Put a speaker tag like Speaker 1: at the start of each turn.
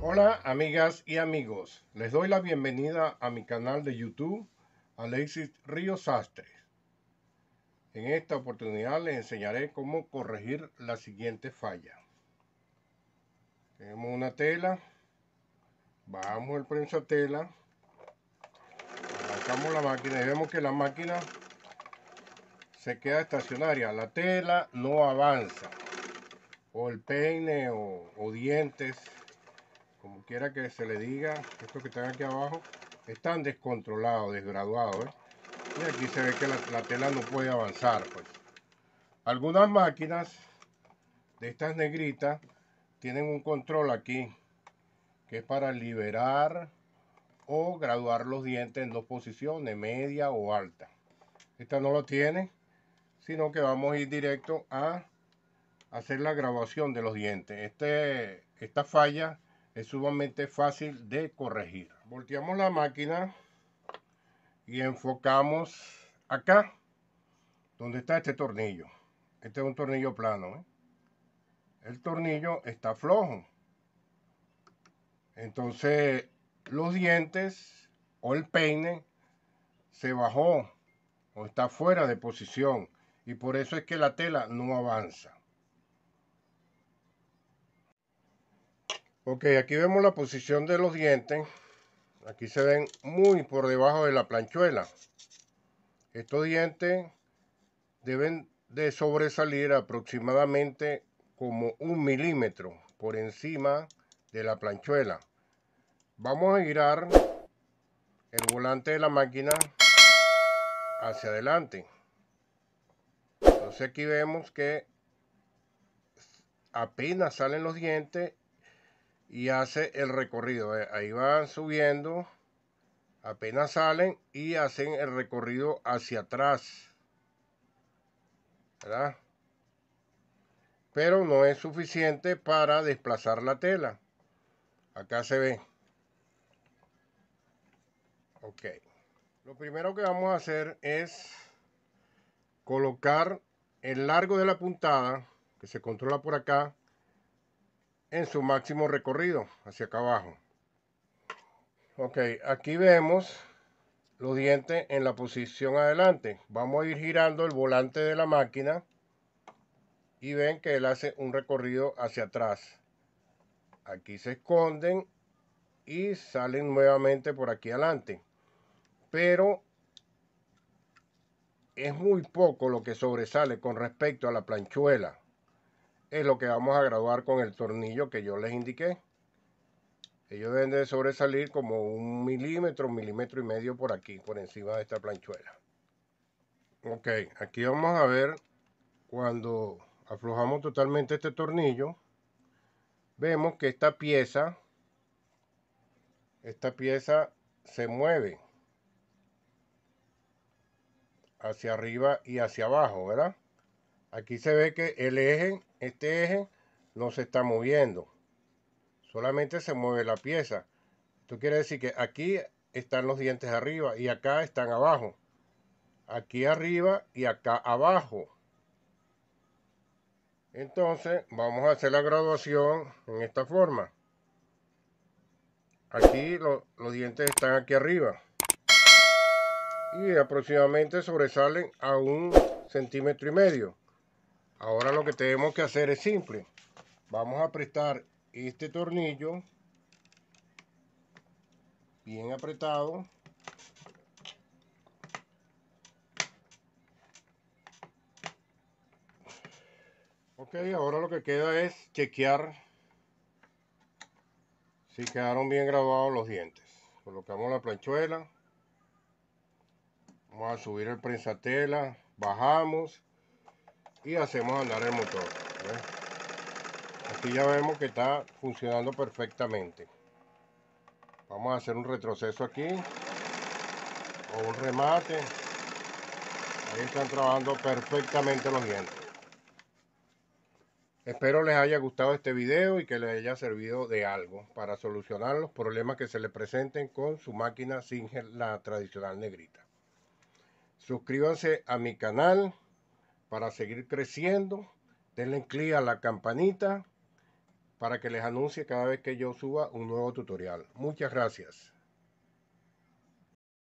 Speaker 1: Hola amigas y amigos, les doy la bienvenida a mi canal de YouTube Alexis Ríos Sastres. En esta oportunidad les enseñaré cómo corregir la siguiente falla. Tenemos una tela, vamos el prensa tela la máquina y vemos que la máquina se queda estacionaria. La tela no avanza. O el peine o, dientes, como quiera que se le diga, esto que están aquí abajo, están descontrolados, desgraduados. ¿eh? Y aquí se ve que la, tela no puede avanzar. Pues. Algunas máquinas de estas negritas tienen un control aquí que es para liberar o graduar los dientes en dos posiciones, media o alta. Esta no lo tiene, sino que vamos a ir directo a hacer la grabación de los dientes. Este, esta falla es sumamente fácil de corregir. Volteamos la máquina y enfocamos acá, donde está este tornillo. Este es un tornillo plano. ¿eh? El tornillo está flojo. Entonces, los dientes o el peine se bajó o está fuera de posición y por eso es que la tela no avanza. Ok, aquí vemos la posición de los dientes. Aquí se ven muy por debajo de la planchuela. Estos dientes deben de sobresalir aproximadamente como un milímetro por encima de la planchuela. Vamos a girar el volante de la máquina hacia adelante. Entonces aquí vemos que apenas salen los dientes y hace el recorrido. Ahí van subiendo, apenas salen y hacen el recorrido hacia atrás. ¿Verdad? Pero no es suficiente para desplazar la tela. Acá se ve. Ok. Lo primero que vamos a hacer es colocar el largo de la puntada, que se controla por acá, en su máximo recorrido, hacia acá abajo. Ok, aquí vemos los dientes en la posición adelante. Vamos a ir girando el volante de la máquina y ven que él hace un recorrido hacia atrás. Aquí se esconden y salen nuevamente por aquí adelante pero es muy poco lo que sobresale con respecto a la planchuela. Es lo que vamos a graduar con el tornillo que yo les indiqué. Ellos deben de sobresalir como un milímetro, milímetro y medio por aquí, por encima de esta planchuela. Ok, aquí vamos a ver cuando aflojamos totalmente este tornillo. Vemos que esta pieza, esta pieza se mueve hacia arriba y hacia abajo, ¿verdad? Aquí se ve que el eje, este eje, no se está moviendo. Solamente se mueve la pieza. Esto quiere decir que aquí están los dientes arriba y acá están abajo. Aquí arriba y acá abajo. Entonces vamos a hacer la graduación en esta forma. Aquí los dientes están aquí arriba y aproximadamente sobresalen a un centímetro y medio. Ahora lo que tenemos que hacer es simple. Vamos a apretar este tornillo bien apretado. Ok, ahora lo que queda es chequear si quedaron bien grabados los dientes. Colocamos la planchuela. Vamos a subir el prensatela, bajamos y hacemos andar el motor. ¿eh? Aquí ya vemos que está funcionando perfectamente. Vamos a hacer un retroceso aquí o un remate. Ahí están trabajando perfectamente los dientes. Espero les haya gustado este video y que les haya servido de algo para solucionar los problemas que se le presenten con su máquina Singer, la tradicional negrita. Suscríbanse a mi canal para seguir creciendo. Denle clic a la campanita para que les anuncie cada vez que yo suba un nuevo tutorial. Muchas gracias.